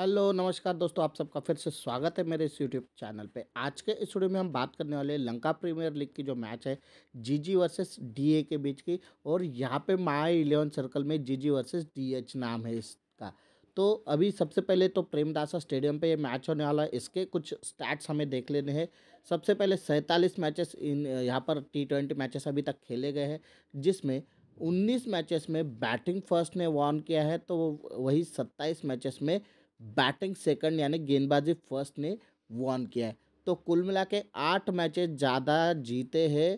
hello नमस्कार दोस्तों आप सबका फिर से स्वागत है मेरे इस यूट्यूब चैनल पे आज के इस वीडियो में हम बात करने वाले लंका प्रीमियर लीग की जो मैच है जीजी वर्सेस डीए के बीच की और यहाँ पे माय इलेवन सर्कल में जीजी वर्सेस डीएच नाम है इसका तो अभी सबसे पहले तो प्रेमदासा स्टेडियम पे ये मैच होने वाला है इसके कुछ स्टैट्स हमें देख लेने हैं सबसे पहले सैंतालीस मैचेस इन यहाँ पर टी ट्वेंटी मैचेस अभी तक खेले गए हैं जिसमें 19 मैचेस में बैटिंग फर्स्ट ने वॉन किया है तो वही 27 मैचेस में बैटिंग सेकंड यानी गेंदबाजी फर्स्ट ने वॉन किया है तो कुल मिला के आठ मैचेस ज़्यादा जीते हैं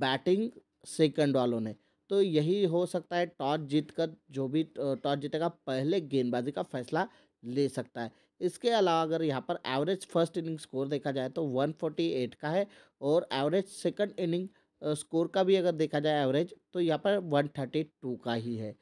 बैटिंग सेकंड वालों ने तो यही हो सकता है टॉस जीतकर जो भी टॉस जीतेगा पहले गेंदबाजी का फैसला ले सकता है इसके अलावा अगर यहाँ पर एवरेज फर्स्ट इनिंग स्कोर देखा जाए तो 148 का है और एवरेज सेकंड इनिंग स्कोर का भी अगर देखा जाए एवरेज तो यहाँ पर 132 का ही है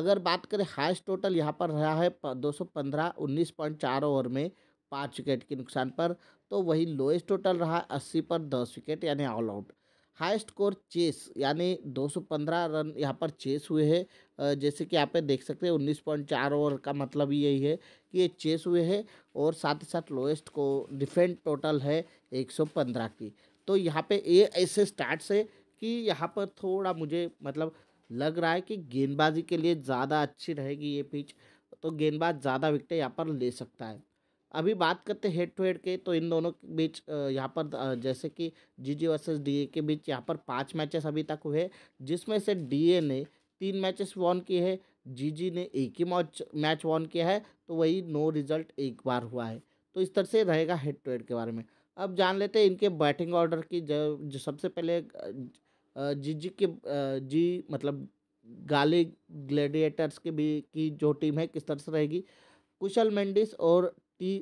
अगर बात करें हाइस्ट टोटल यहाँ पर रहा है दो सौ पंद्रह उन्नीस पॉइंट चार ओवर में पाँच विकेट के नुकसान पर तो वही लोएस्ट टोटल रहा अस्सी पर दस विकेट यानी all out highest score chase यानी 215 रन यहाँ पर चेस हुए हैं जैसे कि आप देख सकते हैं उन्नीस पॉइंट चार ओवर का मतलब यही है कि ये चेस हुए हैं और साथ ही साथ लोएस्ट को डिफेंड टोटल है 115 की तो यहाँ पे ये ऐसे स्टार्ट से कि यहाँ पर थोड़ा मुझे मतलब लग रहा है कि गेंदबाजी के लिए ज़्यादा अच्छी रहेगी ये पिच तो गेंदबाज ज़्यादा विकटें यहाँ पर ले सकता है अभी बात करते हेड टू हेड के तो इन दोनों के बीच यहाँ पर जैसे कि जी जी वर्सेज डी के बीच यहाँ पर पाँच मैचेस अभी तक हुए जिसमें से डी ने तीन मैचेस वॉन किए हैं जी जी ने एक ही मैच मैच वॉन किया है तो वही नो रिजल्ट एक बार हुआ है तो इस तरह से रहेगा हेड टू हेड के बारे में अब जान लेते हैं इनके बैटिंग ऑर्डर की जो, जो सबसे पहले जी जी के जी मतलब गाले ग्लेडिएटर्स के भी की जो टीम है किस तरह से रहेगी कुशल मेंडिस और टी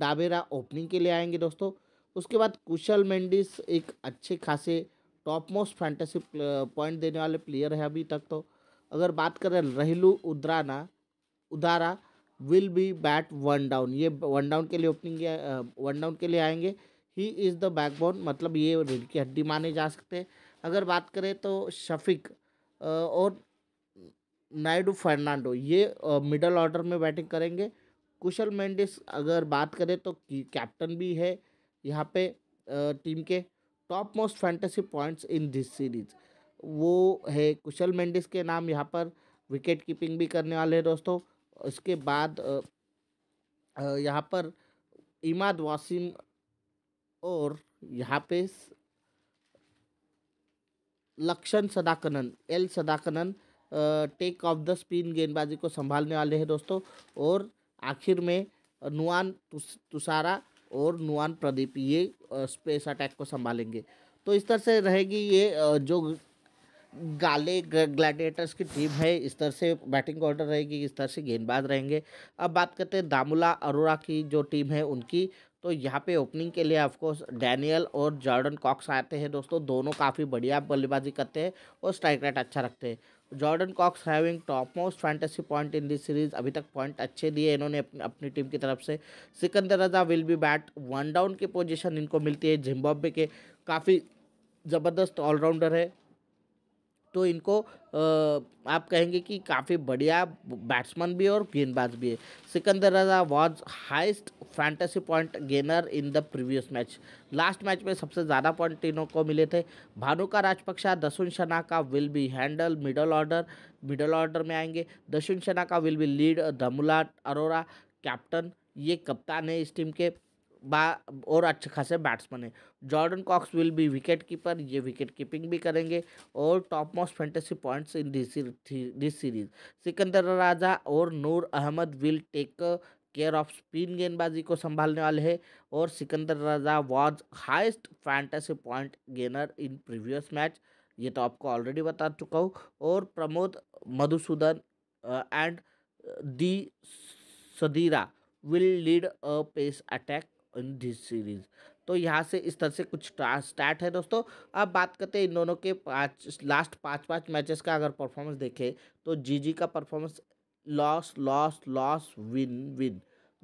डाबेरा ओपनिंग के लिए आएंगे दोस्तों उसके बाद कुशल मेंडिस एक अच्छे खासे टॉप मोस्ट फैंटेसी पॉइंट देने वाले प्लेयर हैं अभी तक तो अगर बात करें रहलू उदराना Udara will be bat one down ये वन डाउन के लिए ओपनिंग वन डाउन के लिए आएंगे ही इज़ द बैकबोन मतलब ये रीढ़ की हड्डी माने जा सकते हैं अगर बात करें तो शफिक और नायडू फर्नांडो ये मिडल ऑर्डर में बैटिंग करेंगे कुशल मेंडिस अगर बात करें तो कैप्टन भी है यहाँ पे टीम के top most fantasy points in this series वो है कुशल मेंडिस के नाम यहाँ पर विकेट कीपिंग भी करने वाले हैं दोस्तों इसके बाद यहाँ पर इमाद वासिम और यहाँ पे Lakshan Sandakan L Sandakan take off the spin गेंदबाजी को संभालने वाले हैं दोस्तों और आखिर में नुआन तुषारा और नुआन प्रदीप ये स्पेस अटैक को संभालेंगे तो इस तरह से रहेगी ये जो गाले ग्लैडिएटर्स की टीम है इस तरह से बैटिंग ऑर्डर रहेगी इस तरह से गेंदबाज रहेंगे अब बात करते हैं दामुला अरोरा की जो टीम है उनकी तो यहाँ पे ओपनिंग के लिए ऑफकोर्स डैनियल और जॉर्डन कॉक्स आते हैं दोस्तों दोनों काफ़ी बढ़िया बल्लेबाजी करते हैं और स्ट्राइक रेट अच्छा रखते हैं Jordan Cox having top most fantasy point in this series अभी तक पॉइंट अच्छे दिए इन्होंने अपनी अपनी टीम की तरफ से Sikandar Raza will be bat one down की पोजिशन इनको मिलती है जिम्बाब्वे के काफ़ी ज़बरदस्त ऑलराउंडर है तो इनको आप कहेंगे कि काफ़ी बढ़िया बैट्समैन भी और गेंदबाज भी है Sikandar Raza was highest fantasy point gainer in the previous match last match में सबसे ज़्यादा पॉइंट तीनों को मिले थे भानुका राजपक्षा दसुन शना का will be handle middle order middle order में आएंगे दसुन शना का विल बी लीड दमुलाट अरोरा कैप्टन ये कप्तान है इस टीम के बा और अच्छे खासे बैट्समैन है Jordan Cox will be wicket keeper ये विकेट कीपिंग भी करेंगे और top most fantasy points in this series Sikandar Raza और Noor Ahmad will take care of spin गेंदबाजी को संभालने वाले हैं और Sikandar Raza was highest fantasy point gainer in previous match ये तो आपको ऑलरेडी बता चुका हूँ और Pramod Madhusudan and the Sadeera will lead a pace attack in this series तो यहाँ से इस तरह से कुछ स्टार्ट है दोस्तों अब बात करते हैं इन दोनों के पाँच लास्ट पाँच पाँच मैचेस का अगर परफॉर्मेंस देखें तो G G performance loss loss loss win win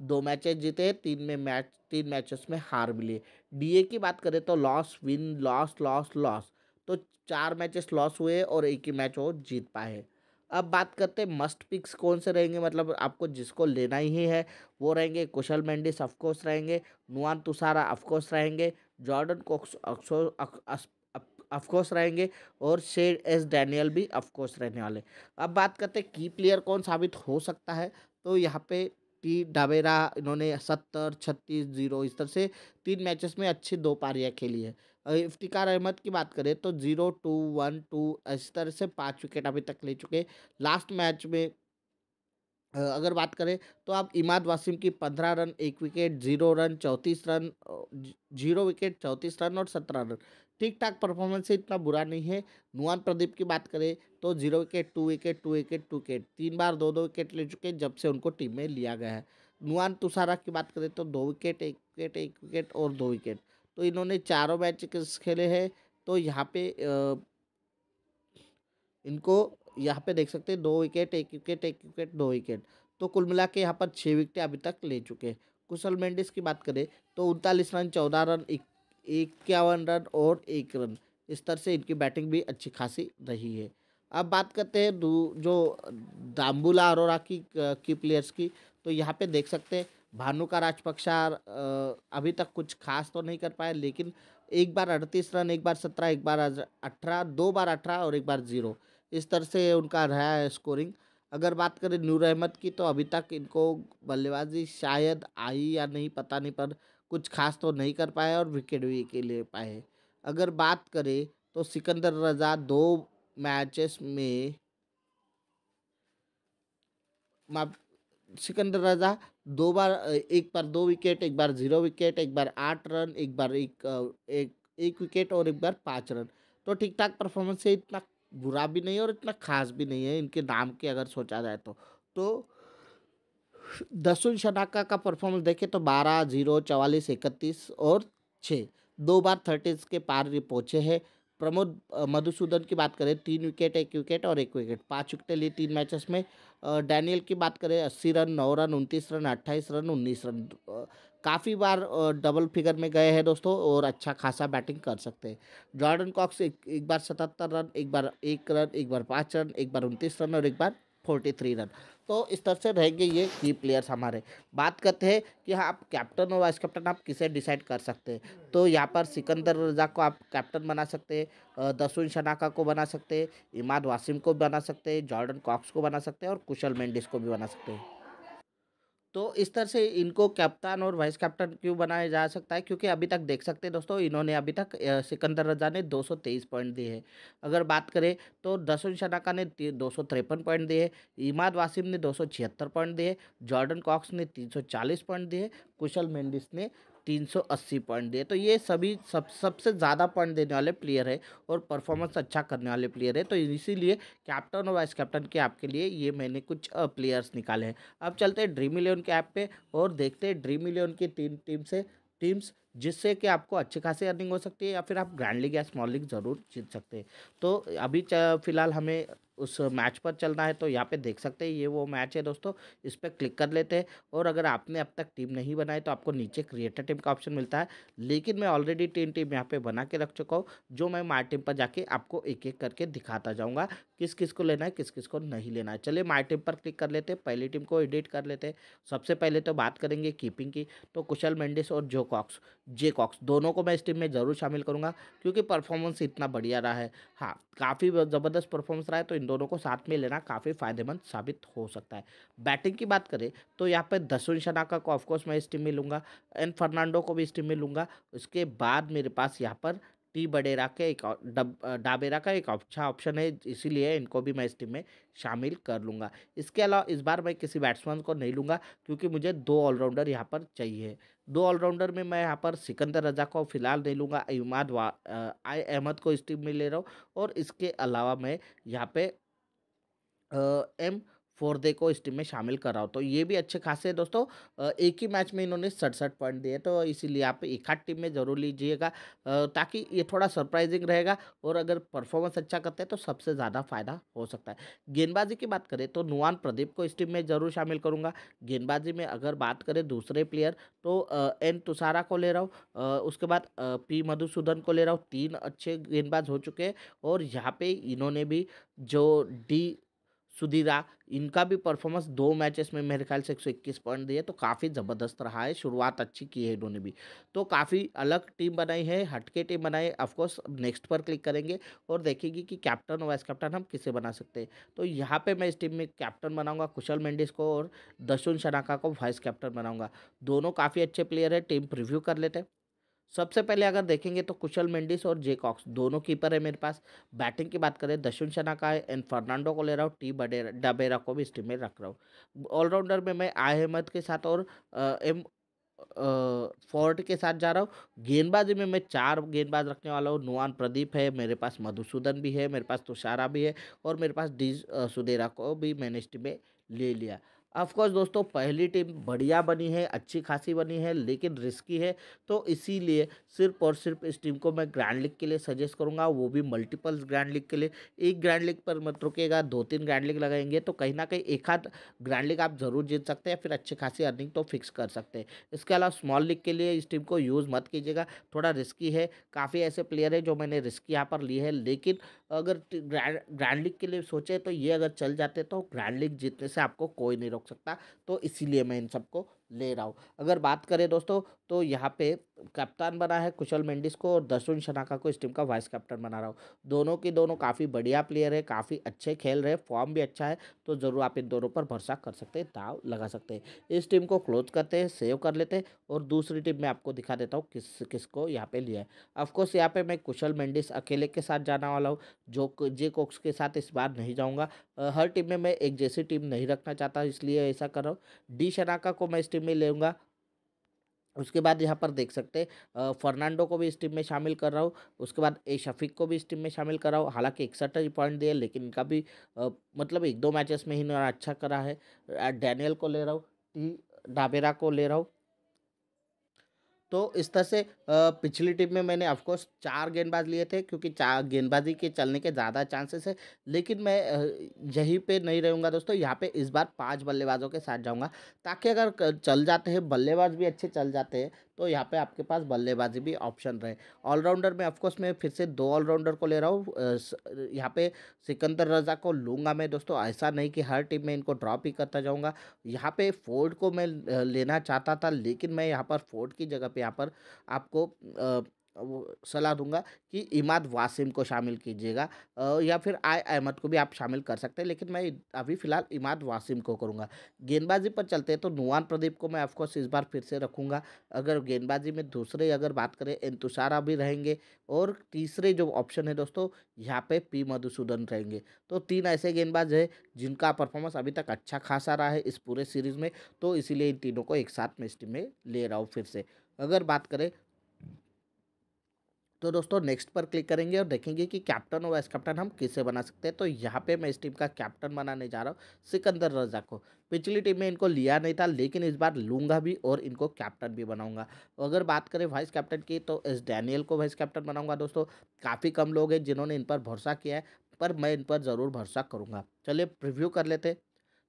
दो मैचेस जीते तीन में मैच तीन मैचेस में हार मिली डीए की बात करें तो loss win loss loss loss तो चार मैचेस लॉस हुए और एक ही मैच वो जीत पाए अब बात करते हैं मस्ट पिक्स कौन से रहेंगे मतलब आपको जिसको लेना ही है वो रहेंगे कुशल मैंडिस अफकोर्स रहेंगे नुआन तुसारा अफकोर्स रहेंगे जॉर्डन कोक्स अफकोर्स रहेंगे और शेड एस डैनियल भी अफकोर्स रहने वाले अब बात करते हैं की प्लेयर कौन साबित हो सकता है तो यहाँ पे टी डावेरा इन्होंने सत्तर छत्तीस जीरो इस तरह से तीन मैचेस में अच्छी दो पारियाँ खेली है इफ्तिकार अहमद की बात करें तो ज़ीरो टू वन टू इस तरह से पाँच विकेट अभी तक ले चुके लास्ट मैच में अगर बात करें तो आप इमाद वासिम की पंद्रह रन एक विकेट जीरो रन चौंतीस रन जीरो विकेट चौंतीस रन और सत्रह रन ठीक ठाक परफॉर्मेंस है इतना बुरा नहीं है नुआन प्रदीप की बात करें तो zero wicket two wicket two wicket two wicket तीन बार दो दो विकेट ले चुके जब से उनको टीम में लिया गया है नुआन तुषारा की बात करें तो दो विकेट एक विकेट एक विकेट और दो विकेट तो इन्होंने चारों मैच खेले हैं तो यहाँ पे इनको यहाँ पे देख सकते हैं दो विकेट एक विकेट एक विकेट दो विकेट तो कुल मिला के यहाँ पर छः विकेटें अभी तक ले चुके हैं कुशल मेंडिस की बात करें तो उनतालीस रन चौदह रन इक्यावन रन और एक रन इस तरह से इनकी बैटिंग भी अच्छी खासी रही है अब बात करते हैं जो दाम्बुला अरोरा की की प्लेयर्स की तो यहाँ पे देख सकते हैं भानुका राजपक्षा अभी तक कुछ खास तो नहीं कर पाए लेकिन एक बार अड़तीस रन एक बार सत्रह एक बार अठारह दो बार अठारह और एक बार ज़ीरो इस तरह से उनका रहा है स्कोरिंग अगर बात करें नूर अहमद की तो अभी तक इनको बल्लेबाजी शायद आई या नहीं पता नहीं पर कुछ खास तो नहीं कर पाए और विकेट भी के ले पाए अगर बात करें तो सिकंदर रजा दो मैचेस में माफ सिकंदर राजा दो बार एक बार दो विकेट एक बार जीरो विकेट एक बार आठ रन एक बार एक एक एक विकेट और एक बार पाँच रन तो ठीक ठाक परफॉर्मेंस है इतना बुरा भी नहीं है और इतना खास भी नहीं है इनके नाम के अगर सोचा जाए तो तो दसुन शनाका का परफॉर्मेंस देखें तो बारह जीरो चवालीस इकतीस और छः दो बार थर्टीज के पार भी पहुँचे हैं प्रमोद मधुसूदन की बात करें तीन विकेट एक विकेट और एक विकेट पाँच विकेटें ली तीन मैचेस में डैनियल की बात करें अस्सी रन नौ रन उनतीस रन अट्ठाईस रन उन्नीस रन काफ़ी बार डबल फिगर में गए हैं दोस्तों और अच्छा खासा बैटिंग कर सकते हैं जॉर्डन कॉक्स एक, एक बार सतहत्तर रन एक बार एक रन एक बार पाँच रन एक बार उनतीस रन और एक बार फोर्टी थ्री रन तो इस तरह से रहेंगे ये की प्लेयर्स हमारे बात करते हैं कि हाँ आप कैप्टन और वाइस कैप्टन आप किसे डिसाइड कर सकते हैं तो यहाँ पर सिकंदर रजा को आप कैप्टन बना सकते हैं दसुन शनाका को बना सकते हैं इमाद वासिम को बना सकते हैं जॉर्डन कॉक्स को बना सकते हैं और कुशल मेंडिस को भी बना सकते हैं तो इस तरह से इनको कैप्टन और वाइस कैप्टन क्यों बनाया जा सकता है क्योंकि अभी तक देख सकते हैं दोस्तों इन्होंने अभी तक सिकंदर रजा ने 223 पॉइंट दिए हैं अगर बात करें तो दसुन शनाका ने दो पॉइंट दिए इमाद वासिम ने दो पॉइंट दिए जॉर्डन कॉक्स ने 340 पॉइंट दिए कुशल मेंडिस ने 380 पॉइंट दिए तो ये सभी सब सबसे ज़्यादा पॉइंट देने वाले प्लेयर है और परफॉर्मेंस अच्छा करने वाले प्लेयर है तो इसीलिए कैप्टन और वाइस कैप्टन के ऐप के लिए ये मैंने कुछ प्लेयर्स निकाले हैं अब चलते हैं ड्रीम इलेवन के ऐप पे और देखते हैं ड्रीम इलेवन की तीन टीम से टीम्स जिससे कि आपको अच्छी खासी अर्निंग हो सकती है या फिर आप ग्रैंड लीग या स्मॉल लीग ज़रूर जीत सकते हैं तो अभी फिलहाल हमें उस मैच पर चलना है तो यहाँ पे देख सकते हैं ये वो मैच है दोस्तों इस पर क्लिक कर लेते हैं और अगर आपने अब तक टीम नहीं बनाई तो आपको नीचे क्रिएटर टीम का ऑप्शन मिलता है लेकिन मैं ऑलरेडी तीन टीम यहाँ पे बना के रख चुका हूँ जो मैं मार टीम पर जाके आपको एक एक करके दिखाता जाऊँगा किस किस को लेना है किस किस को नहीं लेना है चलिए माई टीम पर क्लिक कर लेते हैं पहली टीम को एडिट कर लेते हैं सबसे पहले तो बात करेंगे कीपिंग की तो कुशल मेंडिस और जो कॉक्स जे कॉक्स दोनों को मैं इस टीम में ज़रूर शामिल करूँगा क्योंकि परफॉर्मेंस इतना बढ़िया रहा है हाँ काफ़ी ज़बरदस्त परफॉर्मेंस रहा है तो इन दोनों को साथ में लेना काफ़ी फ़ायदेमंद साबित हो सकता है बैटिंग की बात करें तो यहाँ पर दसवीं शनाका को ऑफकोर्स मैं इस टीम में लूँगा एन फर्नांडो को भी इस टीम में लूँगा उसके बाद मेरे पास यहाँ पर टी बडेरा के एक डाबेरा का एक अच्छा ऑप्शन है इसीलिए इनको भी मैं इस टीम में शामिल कर लूँगा इसके अलावा इस बार मैं किसी बैट्समैन को नहीं लूँगा क्योंकि मुझे दो ऑलराउंडर यहाँ पर चाहिए दो ऑलराउंडर में मैं यहाँ पर सिकंदर रजा को फिलहाल नहीं लूँगा इमाद वा आई अहमद को इस टीम में ले रहा हूँ और इसके अलावा मैं यहाँ पे एम फोर्दे को इस टीम में शामिल कर रहा हूँ तो ये भी अच्छे खासे है दोस्तों एक ही मैच में इन्होंने सड़सठ पॉइंट दिए तो इसीलिए आप एक आठ टीम में ज़रूर लीजिएगा ताकि ये थोड़ा सरप्राइजिंग रहेगा और अगर परफॉर्मेंस अच्छा करते हैं तो सबसे ज़्यादा फ़ायदा हो सकता है गेंदबाजी की बात करें तो नुआन प्रदीप को इस टीम में ज़रूर शामिल करूँगा गेंदबाजी में अगर बात करें दूसरे प्लेयर तो एन तुषारा को ले रहा हूँ उसके बाद पी मधुसूदन को ले रहा हूँ तीन अच्छे गेंदबाज हो चुके हैं और यहाँ पर इन्होंने भी जो डी सुधीरा इनका भी परफॉर्मेंस दो मैचेस में मेरे ख्याल से 121 पॉइंट दिए तो काफ़ी ज़बरदस्त रहा है शुरुआत अच्छी की है इन्होंने भी तो काफ़ी अलग टीम बनाई है हटके टीम बनाई ऑफकोर्स नेक्स्ट पर क्लिक करेंगे और देखेंगे कि कैप्टन और वाइस कैप्टन हम किसे बना सकते हैं तो यहाँ पर मैं इस टीम में कैप्टन बनाऊँगा कुशल मेंडिस को और दशुन शनाका को वाइस कैप्टन बनाऊँगा दोनों काफ़ी अच्छे प्लेयर है टीम प्रिव्यू कर लेते हैं सबसे पहले अगर देखेंगे तो कुशल मेंडिस और जे कॉक्स दोनों कीपर है मेरे पास बैटिंग की बात करें दशुन शना का है एंड फर्नांडो को ले रहा हूँ टी बडे डबेरा को भी इस टीम में रख रहा हूँ ऑलराउंडर में मैं आय अहमद के साथ और एम फोर्ट के साथ जा रहा हूँ गेंदबाजी में मैं चार गेंदबाज रखने वाला हूँ नुआन प्रदीप है मेरे पास मधुसूदन भी है मेरे पास तुषारा भी है और मेरे पास डी सुधेरा को भी मैंने इस टीम में ले लिया ऑफकोर्स दोस्तों पहली टीम बढ़िया बनी है अच्छी खासी बनी है लेकिन रिस्की है तो इसीलिए सिर्फ और सिर्फ इस टीम को मैं ग्रैंड लीग के लिए सजेस्ट करूंगा वो भी मल्टीपल्स ग्रैंड लीग के लिए एक ग्रैंड लीग पर मत रुकेगा दो तीन ग्रैंड लीग लगाएंगे तो कहीं ना कहीं एक हाथ ग्रैंड लीग आप ज़रूर जीत सकते हैं फिर अच्छी खासी अर्निंग तो फिक्स कर सकते हैं इसके अलावा स्मॉल लीग के लिए इस टीम को यूज़ मत कीजिएगा थोड़ा रिस्की है काफ़ी ऐसे प्लेयर है जो मैंने रिस्की यहाँ पर लिए है लेकिन अगर ग्रैंड लीग के लिए सोचे तो ये अगर चल जाते तो ग्रैंड लीग जीतने से आपको कोई नहीं रोक रोक सकता तो इसीलिए मैं इन सबको ले रहा हूँ अगर बात करें दोस्तों तो यहाँ पे कप्तान बना है कुशल मेंडिस को और दर्शन शनाका को इस टीम का वाइस कैप्टन बना रहा हूँ दोनों की दोनों काफ़ी बढ़िया प्लेयर है काफ़ी अच्छे खेल रहे फॉर्म भी अच्छा है तो ज़रूर आप इन दोनों पर भरोसा कर सकते हैं दाव लगा सकते हैं इस टीम को क्लोज करते हैं सेव कर लेते हैं और दूसरी टीम में आपको दिखा देता हूँ किस किस को यहाँ पर लिया है ऑफकोर्स यहाँ पर मैं कुशल मेंडिस अकेले के साथ जाना वाला हूँ जो जे कोक्स के साथ इस बार नहीं जाऊँगा हर टीम में मैं एक जैसी टीम नहीं रखना चाहता इसलिए ऐसा कर रहा हूँ डी शनाका को मैं इस टीम में लूँगा उसके बाद यहाँ पर देख सकते हैं फर्नांडो को भी इस टीम में शामिल कर रहा हूँ उसके बाद ए शफीक को भी इस टीम में शामिल कर रहा हूँ हालांकि इकसठ ही पॉइंट दिए लेकिन इनका भी आ, मतलब एक दो मैचेस में ही इन्होंने अच्छा करा है डैनियल को ले रहा हूँ टी डाबेरा को ले रहा हूँ तो इस तरह से पिछली टीम में मैंने ऑफकोर्स चार गेंदबाज लिए थे क्योंकि चार गेंदबाजी के चलने के ज़्यादा चांसेस है लेकिन मैं यहीं पे नहीं रहूँगा दोस्तों यहाँ पे इस बार पांच बल्लेबाजों के साथ जाऊँगा ताकि अगर चल जाते हैं बल्लेबाज भी अच्छे चल जाते हैं तो यहाँ पे आपके पास बल्लेबाजी भी ऑप्शन रहे ऑलराउंडर में ऑफकोर्स मैं फिर से दो ऑलराउंडर को ले रहा हूँ यहाँ पे सिकंदर रजा को लूँगा मैं दोस्तों ऐसा नहीं कि हर टीम में इनको ड्रॉप ही करता जाऊँगा यहाँ पे फोर्ड को मैं लेना चाहता था लेकिन मैं यहाँ पर फोर्ड की जगह पर यहाँ पर आपको सलाह दूंगा कि इमाद वासिम को शामिल कीजिएगा या फिर आय अहमद को भी आप शामिल कर सकते हैं लेकिन मैं अभी फ़िलहाल इमाद वासिम को करूंगा गेंदबाजी पर चलते हैं तो नुआन प्रदीप को मैं ऑफकोर्स इस बार फिर से रखूंगा अगर गेंदबाजी में दूसरे अगर बात करें इंतुसारा भी रहेंगे और तीसरे जो ऑप्शन है दोस्तों यहाँ पर पी मधुसूदन रहेंगे तो तीन ऐसे गेंदबाज है जिनका परफॉर्मेंस अभी तक अच्छा खासा रहा है इस पूरे सीरीज़ में तो इसीलिए इन तीनों को एक साथ में इस टीम में ले रहा हूँ फिर से अगर बात करें तो दोस्तों नेक्स्ट पर क्लिक करेंगे और देखेंगे कि कैप्टन और वाइस कैप्टन हम किसे बना सकते हैं तो यहाँ पे मैं इस टीम का कैप्टन बनाने जा रहा हूँ सिकंदर रजा को पिछली टीम में इनको लिया नहीं था लेकिन इस बार लूँगा भी और इनको कैप्टन भी बनाऊँगा तो अगर बात करें वाइस कैप्टन की तो इस डैनियल को वाइस कैप्टन बनाऊँगा दोस्तों काफ़ी कम लोग हैं जिन्होंने इन पर भरोसा किया है पर मैं इन पर ज़रूर भरोसा करूँगा चलिए प्रिव्यू कर लेते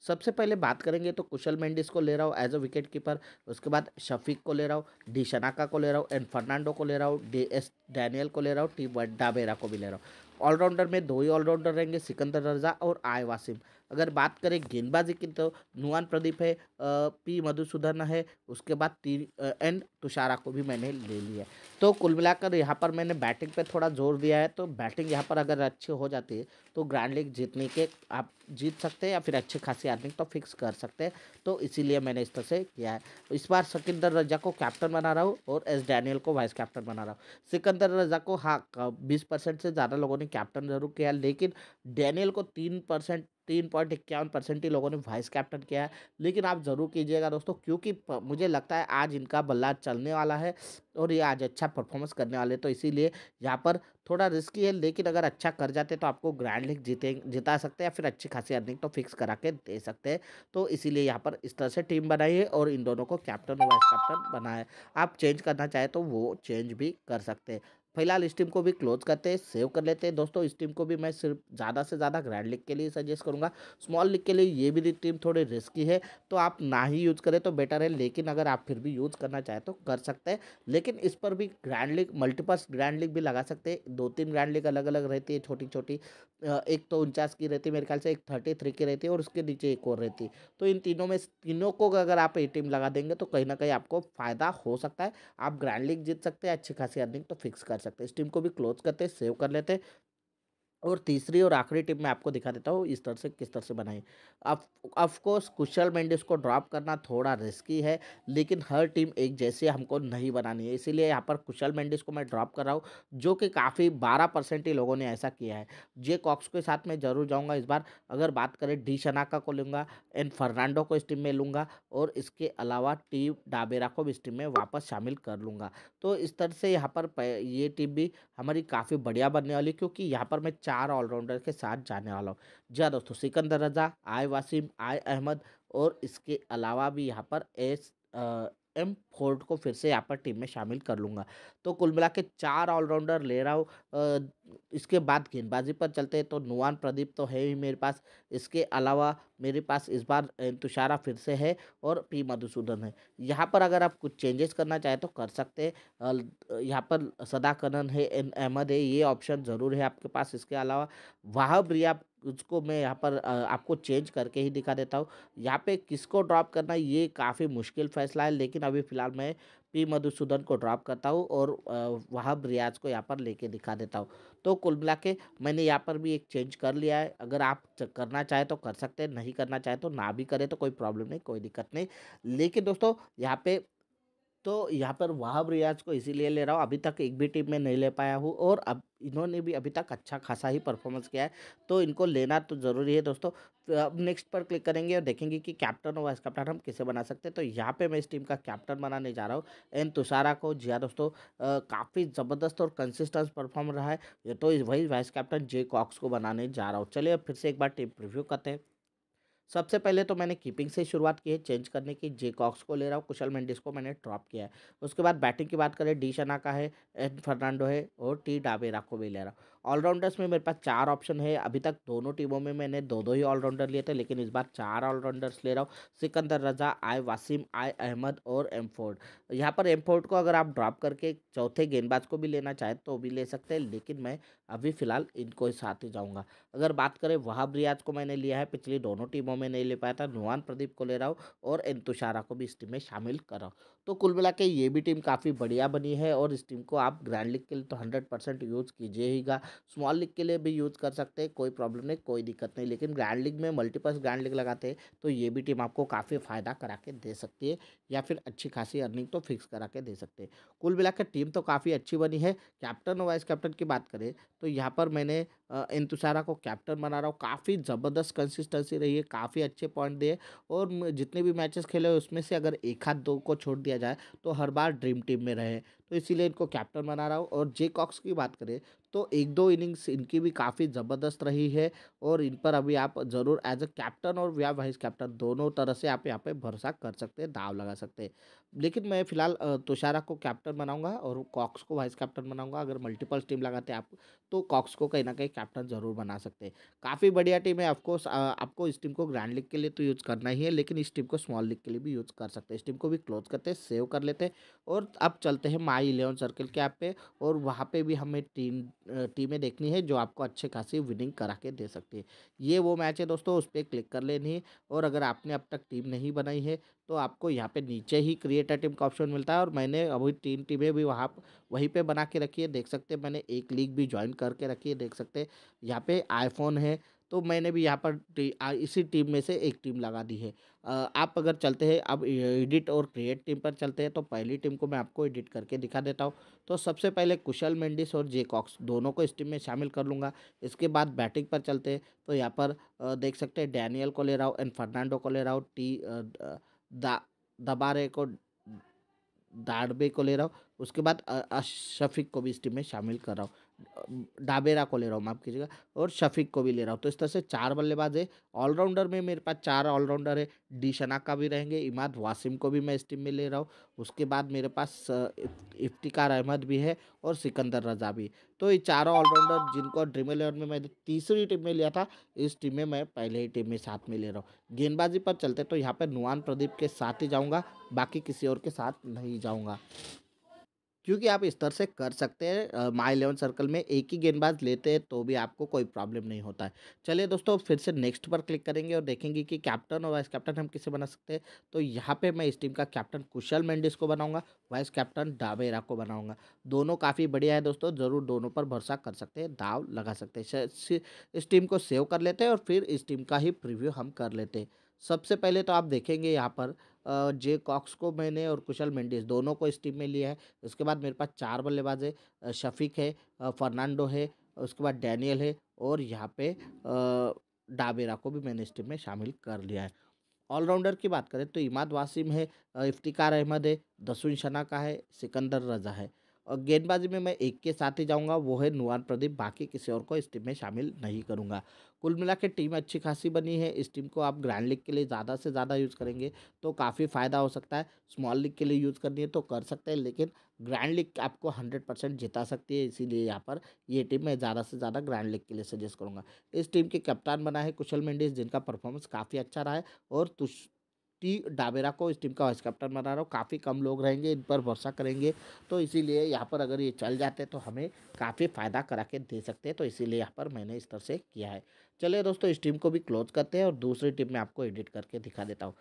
सबसे पहले बात करेंगे तो कुशल मेंडिस को ले रहा हूँ एज अ विकेट कीपर उसके बाद शफीक को ले रहा हूँ डी शनाका को ले रहा हूँ एंड फर्नांडो को ले रहा हूँ डी एस डैनियल को ले रहा हूँ टी वडाबेरा को भी ले रहा हूँ ऑलराउंडर में दो ही ऑलराउंडर रहेंगे सिकंदर रजा और आय वासिम अगर बात करें गेंदबाजी की तो नुआन प्रदीप है पी मधुसूदन है उसके बाद तीन एंड तुषारा को भी मैंने ले लिया तो कुल मिलाकर यहाँ पर मैंने बैटिंग पे थोड़ा जोर दिया है तो बैटिंग यहाँ पर अगर अच्छी हो जाती है तो ग्रैंड लीग जीतने के आप जीत सकते हैं या फिर अच्छी खासी अर्निंग तो फिक्स कर सकते हैं तो इसीलिए मैंने इस तरह से किया है इस बार सिकंदर रजा को कैप्टन बना रहा हूँ और एस डैनियल को वाइस कैप्टन बना रहा हूँ सिकंदर रजा को हाँ बीस परसेंट से ज़्यादा लोगों ने कैप्टन जरूर किया है लेकिन डैनियल को तीन परसेंट तीन पॉइंट इक्यावन परसेंट ही लोगों ने वाइस कैप्टन किया है लेकिन आप ज़रूर कीजिएगा दोस्तों क्योंकि मुझे लगता है आज इनका बल्ला चलने वाला है और ये आज अच्छा परफॉर्मेंस करने वाले तो इसीलिए यहाँ पर थोड़ा रिस्की है लेकिन अगर अच्छा कर जाते तो आपको ग्रैंड लीग जीते जिता सकते हैं या फिर अच्छी खासी अर्निंग तो फिक्स करा के दे सकते हैं तो इसीलिए यहाँ पर इस तरह से टीम बनाई है और इन दोनों को कैप्टन और वाइस कैप्टन बनाए है आप चेंज करना चाहें तो वो चेंज भी कर सकते हैं फिलहाल इस टीम को भी क्लोज करते हैं सेव कर लेते हैं दोस्तों इस टीम को भी मैं सिर्फ ज़्यादा से ज़्यादा ग्रैंड लिख के लिए सजेस्ट करूँगा स्मॉल लिख के लिए ये भी टीम थोड़ी रिस्की है तो आप ना ही यूज़ करें तो बेटर है लेकिन अगर आप फिर भी यूज़ करना चाहें तो कर सकते हैं लेकिन इस पर भी grand league multiples grand league भी लगा सकते हैं दो तीन ग्रैंड लिग अलग अलग रहती है छोटी छोटी एक तो उनचास की रहती है मेरे ख्याल से एक थर्टी थ्री की रहती है और उसके नीचे एक और रहती है तो इन तीनों में तीनों को अगर आप ए टीम लगा देंगे तो कहीं ना कहीं आपको फ़ायदा हो सकता है आप ग्रैंड लीग जीत सकते हैं अच्छी खासी अर्निंग तो फिक्स कर सकते हैं स्टीम को भी क्लोज करते हैं सेव कर लेते हैं और तीसरी और आखिरी टिप मैं आपको दिखा देता हूँ इस तरह से किस तरह से बनाएं ऑफकोर्स कुशल मेंडिस को ड्रॉप करना थोड़ा रिस्की है लेकिन हर टीम एक जैसे हमको नहीं बनानी है इसीलिए यहाँ पर कुशल मेंडिस को मैं ड्रॉप कर रहा हूँ जो कि काफ़ी बारह परसेंट ही लोगों ने ऐसा किया है जे कॉक्स के साथ मैं ज़रूर जाऊँगा इस बार अगर बात करें डी शनाका को लूँगा एंड फर्नांडो को इस टीम में लूँगा और इसके अलावा टी डाबेरा को भी इस टीम में वापस शामिल कर लूँगा तो इस तरह से यहाँ पर ये टीम भी हमारी काफ़ी बढ़िया बनने वाली क्योंकि यहाँ पर मैं चार ऑलराउंडर के साथ जाने वाला हूँ जी हाँ दोस्तों सिकंदर रजा आय वासिम आय अहमद और इसके अलावा भी यहाँ पर एस एम फोर्ड को फिर से यहाँ पर टीम में शामिल कर लूँगा तो कुल मिला के चार ऑलराउंडर ले रहा हूँ इसके बाद गेंदबाजी पर चलते हैं तो नुआन प्रदीप तो है ही मेरे पास इसके अलावा मेरे पास इस बार तुषारा फिर से है और पी मधुसूदन है यहाँ पर अगर आप कुछ चेंजेस करना चाहें तो कर सकते हैं यहाँ पर सदाकनन है एन अहमद है ये ऑप्शन ज़रूर है आपके पास इसके अलावा वाहब रिया उसको मैं यहाँ पर आपको चेंज करके ही दिखा देता हूँ यहाँ पे किसको ड्रॉप करना ये काफ़ी मुश्किल फैसला है लेकिन अभी फ़िलहाल मैं पी मधुसूदन को ड्रॉप करता हूँ और वहाब रियाज को यहाँ पर लेके दिखा देता हूँ तो कुल मिला के मैंने यहाँ पर भी एक चेंज कर लिया है अगर आप करना चाहे तो कर सकते हैं नहीं करना चाहे तो ना भी करें तो कोई प्रॉब्लम नहीं कोई दिक्कत नहीं लेकिन दोस्तों यहाँ पे तो यहाँ पर वहाब रियाज को इसीलिए ले रहा हूँ अभी तक एक भी टीम में नहीं ले पाया हूँ और अब इन्होंने भी अभी तक अच्छा खासा ही परफॉर्मेंस किया है तो इनको लेना तो ज़रूरी है दोस्तों तो अब नेक्स्ट पर क्लिक करेंगे और देखेंगे कि कैप्टन और वाइस कैप्टन हम किसे बना सकते हैं तो यहाँ पे मैं इस टीम का कैप्टन बनाने जा रहा हूँ एन तुषारा को जी हाँ दोस्तों काफ़ी ज़बरदस्त और कंसिस्टेंस परफॉर्म रहा है ये तो वही वाइस कैप्टन जे कॉक्स को बनाने जा रहा हूँ चलिए फिर से एक बार टीम रिव्यू करते हैं सबसे पहले तो मैंने कीपिंग से शुरुआत की है चेंज करने की जे कॉक्स को ले रहा हूँ कुशल मेंडिस को मैंने ड्रॉप किया है उसके बाद बैटिंग की बात करें डी शना का है एन फर्नांडो है और टी डाबेरा को भी ले रहा हूँ ऑलराउंडर्स में मेरे पास चार ऑप्शन है अभी तक दोनों टीमों में मैंने दो दो ही ऑलराउंडर लिए थे लेकिन इस बार चार ऑलराउंडर्स ले रहा हूँ सिकंदर रजा आय वासिम आय अहमद और एम्फोर्ड यहाँ पर एम्फोर्ड को अगर आप ड्रॉप करके चौथे गेंदबाज को भी लेना चाहें तो भी ले सकते हैं लेकिन मैं अभी फ़िलहाल इनको साथ ही जाऊँगा अगर बात करें वहाब रियाज को मैंने लिया है पिछली दोनों टीमों में नहीं ले पाया था नुहान प्रदीप को ले रहा हूँ और इंतुशारा को भी इस टीम में शामिल कर रहा हूँ तो कुल मिला के ये भी टीम काफ़ी बढ़िया बनी है और इस टीम को आप ग्रैंड लीग के लिए तो हंड्रेड परसेंट यूज़ कीजिए ही स्मॉल लीग के लिए भी यूज़ कर सकते हैं कोई प्रॉब्लम नहीं कोई दिक्कत नहीं लेकिन ग्रैंड लीग में मल्टीपल ग्रैंड लीग लगाते हैं तो ये भी टीम आपको काफ़ी फ़ायदा करा के दे सकती है या फिर अच्छी खासी अर्निंग तो फिक्स करा के दे सकते हैं कुल मिला टीम तो काफ़ी अच्छी बनी है कैप्टन और वाइस कैप्टन की बात करें तो यहाँ पर मैंने इंतुसारा को कैप्टन बना रहा हूँ काफ़ी ज़बरदस्त कंसिस्टेंसी रही है काफ़ी अच्छे पॉइंट दिए और जितने भी मैचेस खेले उसमें से अगर एक हाथ दो को छोड़ दिया किया जाए तो हर बार ड्रीम टीम में रहें तो इसीलिए इनको कैप्टन बना रहा हूँ और जे कॉक्स की बात करें तो एक दो इनिंग्स इनकी भी काफ़ी ज़बरदस्त रही है और इन पर अभी आप ज़रूर एज अ कैप्टन और या वाइस कैप्टन दोनों तरह से आप यहाँ पे भरोसा कर सकते हैं दाव लगा सकते हैं लेकिन मैं फ़िलहाल तुषारा को कैप्टन बनाऊंगा और कॉक्स को वाइस कैप्टन बनाऊंगा अगर मल्टीपल टीम लगाते हैं आप तो कॉक्स को कहीं ना कहीं कैप्टन ज़रूर बना सकते हैं काफ़ी बढ़िया टीम है ऑफकोर्स आपको इस टीम को ग्रैंड लीग के लिए तो यूज़ करना ही है लेकिन इस टीम को स्मॉल लीग के लिए भी यूज़ कर सकते हैं इस टीम को भी क्लोज करते सेव कर लेते हैं और अब चलते हैं माई हाई इलेवन सर्कल के ऐप पे और वहाँ पे भी हमें टीम टीमें देखनी है जो आपको अच्छे खासी विनिंग करा के दे सकती है ये वो मैच है दोस्तों उस पर क्लिक कर लेनी है और अगर आपने अब तक टीम नहीं बनाई है तो आपको यहाँ पे नीचे ही क्रिएटर टीम का ऑप्शन मिलता है और मैंने अभी तीन टीमें भी वहाँ वहीं पे बना के रखी है देख सकते हैं मैंने एक लीग भी ज्वाइन करके रखी है देख सकते हैं यहाँ पे आईफोन है तो मैंने भी यहाँ पर इसी टीम में से एक टीम लगा दी है आप अगर चलते हैं अब एडिट और क्रिएट टीम पर चलते हैं तो पहली टीम को मैं आपको एडिट करके दिखा देता हूँ तो सबसे पहले कुशल मेंडिस और जे कॉक्स दोनों को इस टीम में शामिल कर लूँगा इसके बाद बैटिंग पर चलते हैं तो यहाँ पर देख सकते हैं डैनियल को ले रहा हूँ एंड फर्नांडो को ले रहा हूँ टी दा दबारे को दाड़बे को ले रहा हूँ उसके बाद अशफिक को भी इस टीम में शामिल कर रहा हूँ डाबेरा को ले रहा हूँ माफ़ कीजिएगा और शफीक को भी ले रहा हूँ तो इस तरह से चार बल्लेबाज है ऑलराउंडर में मेरे पास चार ऑलराउंडर है डी शनाका भी रहेंगे इमाद वासिम को भी मैं इस टीम में ले रहा हूँ उसके बाद मेरे पास इफ्तिकार अहमद भी है और सिकंदर रजा भी तो ये चारों ऑलराउंडर जिनको ड्रीम इलेवन में मैंने तीसरी टीम में लिया था इस टीम में मैं पहले ही टीम में साथ में ले रहा हूँ गेंदबाजी पर चलते तो यहाँ पर नुआन प्रदीप के साथ ही जाऊँगा बाकी किसी और के साथ नहीं जाऊँगा क्योंकि आप इस तरह से कर सकते हैं माई इलेवन सर्कल में एक ही गेंदबाज लेते हैं तो भी आपको कोई प्रॉब्लम नहीं होता है चलिए दोस्तों फिर से नेक्स्ट पर क्लिक करेंगे और देखेंगे कि कैप्टन और वाइस कैप्टन हम किसे बना सकते हैं तो यहाँ पे मैं इस टीम का कैप्टन कुशल मेंडिस को बनाऊंगा वाइस कैप्टन डावेरा को बनाऊंगा दोनों काफ़ी बढ़िया है दोस्तों ज़रूर दोनों पर भरोसा कर सकते हैं दाव लगा सकते हैं इस टीम को सेव कर लेते हैं और फिर इस टीम का ही प्रिव्यू हम कर लेते हैं सबसे पहले तो आप देखेंगे यहाँ पर जे कॉक्स को मैंने और कुशल मेंडिस दोनों को इस टीम में लिया है उसके बाद मेरे पास चार बल्लेबाज है शफीक है फर्नांडो है उसके बाद डैनियल है और यहाँ पे डाबेरा को भी मैंने इस टीम में शामिल कर लिया है ऑलराउंडर की बात करें तो इमाद वासिम है इफ्तिकार अहमद है दसुन शना का है सिकंदर रजा है और गेंदबाजी में मैं एक के साथ ही जाऊंगा वो है नुआन प्रदीप बाकी किसी और को इस टीम में शामिल नहीं करूंगा कुल मिला के टीम अच्छी खासी बनी है इस टीम को आप ग्रैंड लीग के लिए ज़्यादा से ज़्यादा यूज़ करेंगे तो काफ़ी फ़ायदा हो सकता है स्मॉल लीग के लिए यूज़ करनी है तो कर सकते हैं लेकिन ग्रैंड लीग आपको हंड्रेड परसेंट जिता सकती है इसीलिए यहाँ पर ये टीम मैं ज़्यादा से ज़्यादा ग्रैंड लीग के लिए सजेस्ट करूँगा इस टीम के कप्तान बना है कुशल मेंडिस जिनका परफॉर्मेंस काफ़ी अच्छा रहा है और टी डाबेरा को इस टीम का वाइस कैप्टन बना रहा हूँ काफ़ी कम लोग रहेंगे इन पर भरोसा करेंगे तो इसीलिए यहाँ पर अगर ये चल जाते तो हमें काफ़ी फ़ायदा करा के दे सकते हैं तो इसीलिए यहाँ पर मैंने इस तरह से किया है चलिए दोस्तों इस टीम को भी क्लोज करते हैं और दूसरी टीम में आपको एडिट करके दिखा देता हूँ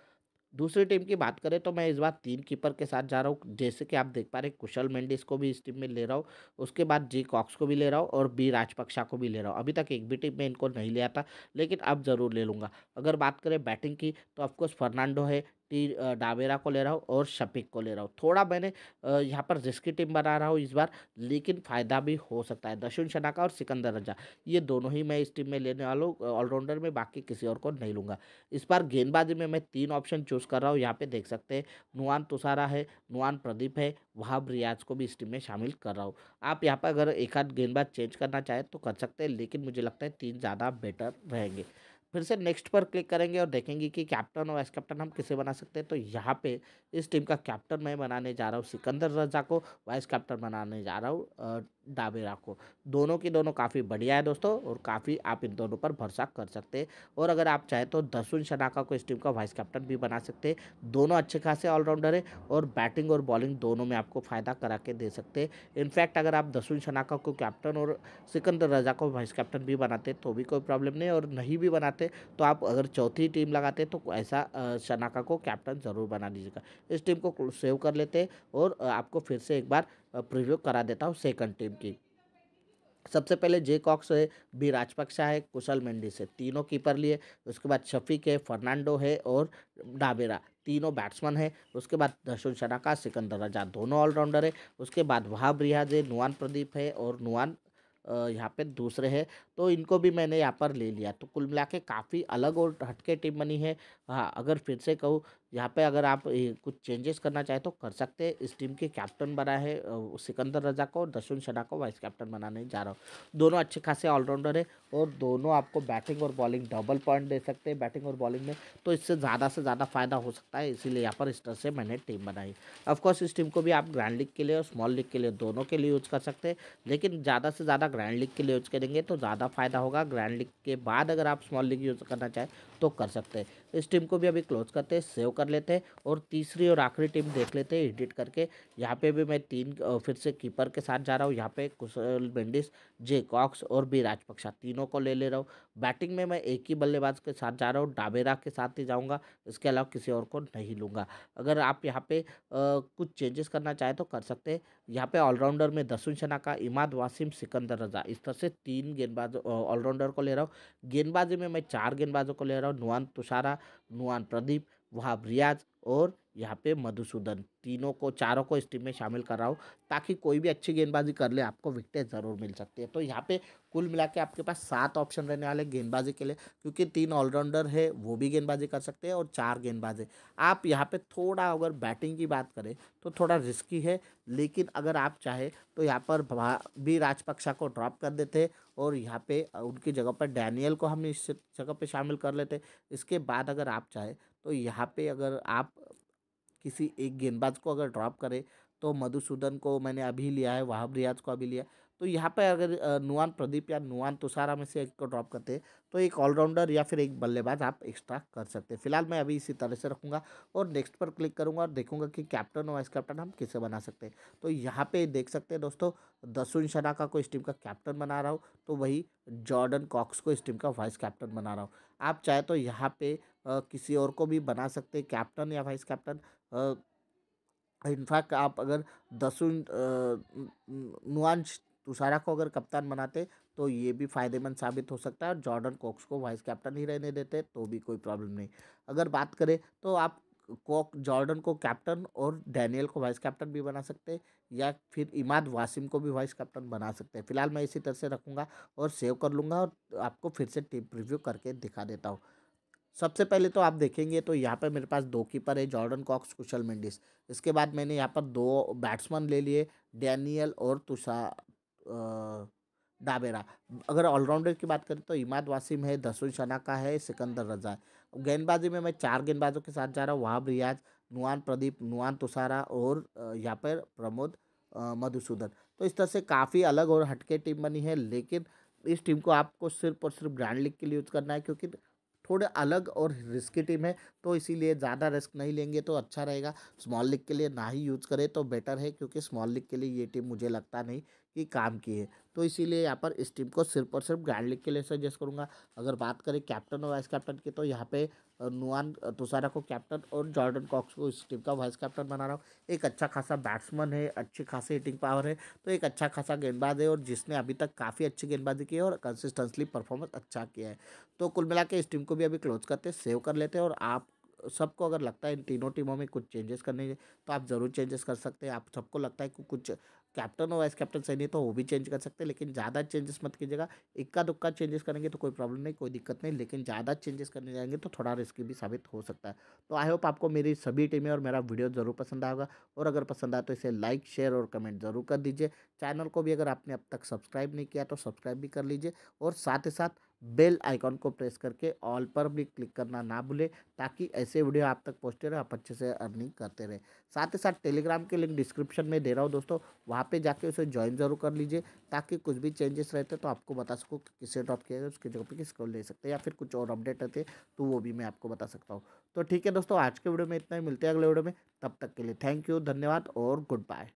दूसरी टीम की बात करें तो मैं इस बार तीन कीपर के साथ जा रहा हूँ जैसे कि आप देख पा रहे कुशल मेंडिस को भी इस टीम में ले रहा हूँ उसके बाद जी कॉक्स को भी ले रहा हूँ और बी राजपक्षा को भी ले रहा हूँ अभी तक एक भी टीम में इनको नहीं लिया था लेकिन अब ज़रूर ले लूँगा अगर बात करें बैटिंग की तो ऑफकोर्स फर्नांडो है टी डावेरा को ले रहा हूँ और शफिक को ले रहा हूँ थोड़ा मैंने यहाँ पर रिस्की टीम बना रहा हूँ इस बार लेकिन फ़ायदा भी हो सकता है दशुन शनाका और सिकंदर रजा ये दोनों ही मैं इस टीम में लेने वाला हूँ ऑलराउंडर में बाकी किसी और को नहीं लूँगा इस बार गेंदबाजी में मैं तीन ऑप्शन चूज़ कर रहा हूँ यहाँ पर देख सकते हैं नुआन तुषारा है नुआन प्रदीप है वहाब रियाज को भी इस टीम में शामिल कर रहा हूँ आप यहाँ पर अगर एक आध गेंदबाज चेंज करना चाहें तो कर सकते हैं लेकिन मुझे लगता है तीन ज़्यादा बेटर रहेंगे फिर से नेक्स्ट पर क्लिक करेंगे और देखेंगे कि कैप्टन और वाइस कैप्टन हम किसे बना सकते हैं तो यहाँ पे इस टीम का कैप्टन मैं बनाने जा रहा हूँ सिकंदर रजा को वाइस कैप्टन बनाने जा रहा हूँ दावे रखो दोनों की दोनों काफ़ी बढ़िया है दोस्तों और काफ़ी आप इन दोनों पर भरोसा कर सकते हैं और अगर आप चाहें तो दसुन शनाका को इस टीम का वाइस कैप्टन भी बना सकते हैं दोनों अच्छे खासे ऑलराउंडर हैं और बैटिंग और बॉलिंग दोनों में आपको फ़ायदा करा के दे सकते हैं इनफैक्ट अगर आप दसुन शनाका को कैप्टन और सिकंदर रजा को वाइस कैप्टन भी बनाते तो भी कोई प्रॉब्लम नहीं और नहीं भी बनाते तो आप अगर चौथी टीम लगाते तो ऐसा शनाका को कैप्टन ज़रूर बना दीजिएगा इस टीम को सेव कर लेते और आपको फिर से एक बार प्रिव्यू करा देता हूँ सेकंड टीम की सबसे पहले जे कॉक्स है बी राजपक्षा है कुशल मेंडिस है तीनों कीपर लिए उसके बाद शफीक है फर्नांडो है और डाबेरा तीनों बैट्समैन है उसके बाद दशुन शनाका सिकंदर राजा दोनों ऑलराउंडर है उसके बाद वहाब रियाज है नुआन प्रदीप है और नुआन यहाँ पे दूसरे हैं तो इनको भी मैंने यहाँ पर ले लिया तो कुल मिला के काफ़ी अलग और हटके टीम बनी है हाँ अगर फिर से कहूँ यहाँ पे अगर आप कुछ चेंजेस करना चाहें तो कर सकते हैं इस टीम के कैप्टन बना है सिकंदर रजा को और दशुन शना को वाइस कैप्टन बनाने जा रहा हूँ दोनों अच्छे खासे ऑलराउंडर है और दोनों आपको बैटिंग और बॉलिंग डबल पॉइंट दे सकते हैं बैटिंग और बॉलिंग में तो इससे ज़्यादा से ज़्यादा फ़ायदा हो सकता है इसीलिए यहाँ पर इस तरह से मैंने टीम बनाई ऑफकोर्स इस टीम को भी आप ग्रैंड लीग के लिए और स्मॉल लीग के लिए दोनों के लिए यूज़ कर सकते हैं लेकिन ज़्यादा से ज़्यादा ग्रैंड लीग के लिए यूज़ करेंगे तो ज़्यादा फ़ायदा होगा ग्रैंड लीग के बाद अगर आप स्मॉल लीग यूज़ करना चाहें तो कर सकते हैं इस टीम को भी अभी क्लोज करते हैं सेव कर लेते हैं और तीसरी और आखिरी टीम देख लेते हैं एडिट करके यहाँ पे भी मैं तीन फिर से कीपर के साथ जा रहा हूँ यहाँ पे कुशल बेंडिस जे कॉक्स और बी राजपक्षा तीनों को ले ले रहा हूँ बैटिंग में मैं एक ही बल्लेबाज के साथ जा रहा हूँ डाबेरा के साथ ही जाऊँगा इसके अलावा किसी और को नहीं लूँगा अगर आप यहाँ पे आ, कुछ चेंजेस करना चाहें तो कर सकते हैं यहाँ पे ऑलराउंडर में दसुन का इमाद वासिम सिकंदर रजा इस तरह से तीन गेंदबाज ऑलराउंडर को ले रहा हूँ गेंदबाजी में मैं चार गेंदबाजों को ले रहा हूँ नुआन तुषारा नुआन प्रदीप वहाब रियाज और यहाँ पे मधुसूदन तीनों को चारों को इस टीम में शामिल कर रहा हूँ ताकि कोई भी अच्छी गेंदबाजी कर ले आपको विकटें ज़रूर मिल सकती है तो यहाँ पे कुल मिला के आपके पास सात ऑप्शन रहने वाले गेंदबाजी के लिए क्योंकि तीन ऑलराउंडर है वो भी गेंदबाजी कर सकते हैं और चार गेंदबाजी आप यहाँ पर थोड़ा अगर बैटिंग की बात करें तो थोड़ा रिस्की है लेकिन अगर आप चाहें तो यहाँ पर भी राजपक्षा को ड्रॉप कर देते और यहाँ पर उनकी जगह पर डैनियल को हम इस जगह पर शामिल कर लेते इसके बाद अगर आप चाहें तो यहाँ पे अगर आप किसी एक गेंदबाज को अगर ड्रॉप करें तो मधुसूदन को मैंने अभी लिया है वहाब रियाज को अभी लिया तो यहाँ पर अगर नुआन प्रदीप या नुआन तुषारा में से एक को ड्रॉप करते तो एक ऑलराउंडर या फिर एक बल्लेबाज आप एक्स्ट्रा कर सकते हैं फिलहाल मैं अभी इसी तरह से रखूँगा और नेक्स्ट पर क्लिक करूँगा और देखूँगा कि कैप्टन और वाइस कैप्टन हम किसे बना सकते हैं तो यहाँ पे देख सकते हैं दोस्तों दसुन शनाका को इस टीम का कैप्टन बना रहा हूँ तो वही जॉर्डन कॉक्स को इस टीम का वाइस कैप्टन बना रहा हूँ आप चाहे तो यहाँ पर किसी और को भी बना सकते हैं कैप्टन या वाइस कैप्टन इनफैक्ट आप अगर दसुन नुआंश तुषारा को अगर कप्तान बनाते तो ये भी फायदेमंद साबित हो सकता है और जॉर्डन कॉक्स को वाइस कैप्टन ही रहने देते तो भी कोई प्रॉब्लम नहीं अगर बात करें तो आप कॉक जॉर्डन को कैप्टन और डैनियल को वाइस कैप्टन भी बना सकते हैं या फिर इमाद वासिम को भी वाइस कैप्टन बना सकते हैं फिलहाल मैं इसी तरह से रखूँगा और सेव कर लूँगा और आपको फिर से टीम रिव्यू करके दिखा देता हूँ सबसे पहले तो आप देखेंगे तो यहाँ पे मेरे पास दो कीपर है जॉर्डन कॉक्स कुशल मेंडिस इसके बाद मैंने यहाँ पर दो बैट्समैन ले लिए डैनियल और तुषार डाबेरा अगर ऑलराउंडर की बात करें तो इमाद वासिम है दसुल शना का है सिकंदर रजा गेंदबाजी में मैं चार गेंदबाजों के साथ जा रहा हूँ वहाब रियाज नुआन प्रदीप नुआन तुषारा और यहाँ पर प्रमोद मधुसूदन तो इस तरह से काफ़ी अलग और हटके टीम बनी है लेकिन इस टीम को आपको सिर्फ और सिर्फ ग्रैंड लीग के लिए यूज़ करना है क्योंकि थोड़े अलग और रिस्की टीम है तो इसीलिए ज़्यादा रिस्क नहीं लेंगे तो अच्छा रहेगा स्मॉल लीग के लिए ना ही यूज़ करें तो बेटर है क्योंकि स्मॉल लीग के लिए ये टीम मुझे लगता नहीं कि काम की है तो इसीलिए यहाँ पर इस टीम को सिर्फ और सिर्फ ग्रैंड लीग के लिए सजेस्ट करूँगा अगर बात करें कैप्टन और वाइस कैप्टन की तो यहाँ पर नुआन तुसारा को कैप्टन और जॉर्डन कॉक्स को इस टीम का वाइस कैप्टन बना रहा हूँ एक अच्छा खासा बैट्समैन है अच्छी खासी हिटिंग पावर है तो एक अच्छा खासा गेंदबाज है और जिसने अभी तक काफ़ी अच्छी गेंदबाजी की है और कंसिस्टेंसली परफॉर्मेंस अच्छा किया है तो कुल मिला इस टीम को भी अभी क्लोज करते सेव कर लेते हैं और आप सबको अगर लगता है इन तीनों टीमों में कुछ चेंजेस करने तो आप ज़रूर चेंजेस कर सकते हैं आप सबको लगता है कि कुछ कैप्टन और वाइस कैप्टन सही नहीं तो वो भी चेंज कर सकते हैं लेकिन ज़्यादा चेंजेस मत कीजिएगा इक्का दुक्का चेंजेस करेंगे तो कोई प्रॉब्लम नहीं कोई दिक्कत नहीं लेकिन ज़्यादा चेंजेस करने जाएंगे तो थोड़ा रिस्की भी साबित हो सकता है तो आई होप आपको मेरी सभी टीमें और मेरा वीडियो ज़रूर पसंद आएगा और अगर पसंद आए तो इसे लाइक शेयर और कमेंट ज़रूर कर दीजिए चैनल को भी अगर आपने अब तक सब्सक्राइब नहीं किया तो सब्सक्राइब भी कर लीजिए और साथ ही साथ बेल आइकॉन को प्रेस करके ऑल पर भी क्लिक करना ना भूले ताकि ऐसे वीडियो आप तक पहुँचते रहे आप अच्छे से अर्निंग करते रहे साथ ही साथ टेलीग्राम के लिंक डिस्क्रिप्शन में दे रहा हूँ दोस्तों वहाँ पर जाके उसे ज्वाइन जरूर कर लीजिए ताकि कुछ भी चेंजेस रहते तो आपको बता सको कि किसे ड्रॉप किया गया उसके जगह पर किसको ले सकते या फिर कुछ और अपडेट रहते तो वो भी मैं आपको बता सकता हूँ तो ठीक है दोस्तों आज के वीडियो में इतना ही मिलते हैं अगले वीडियो में तब तक के लिए थैंक यू धन्यवाद और गुड बाय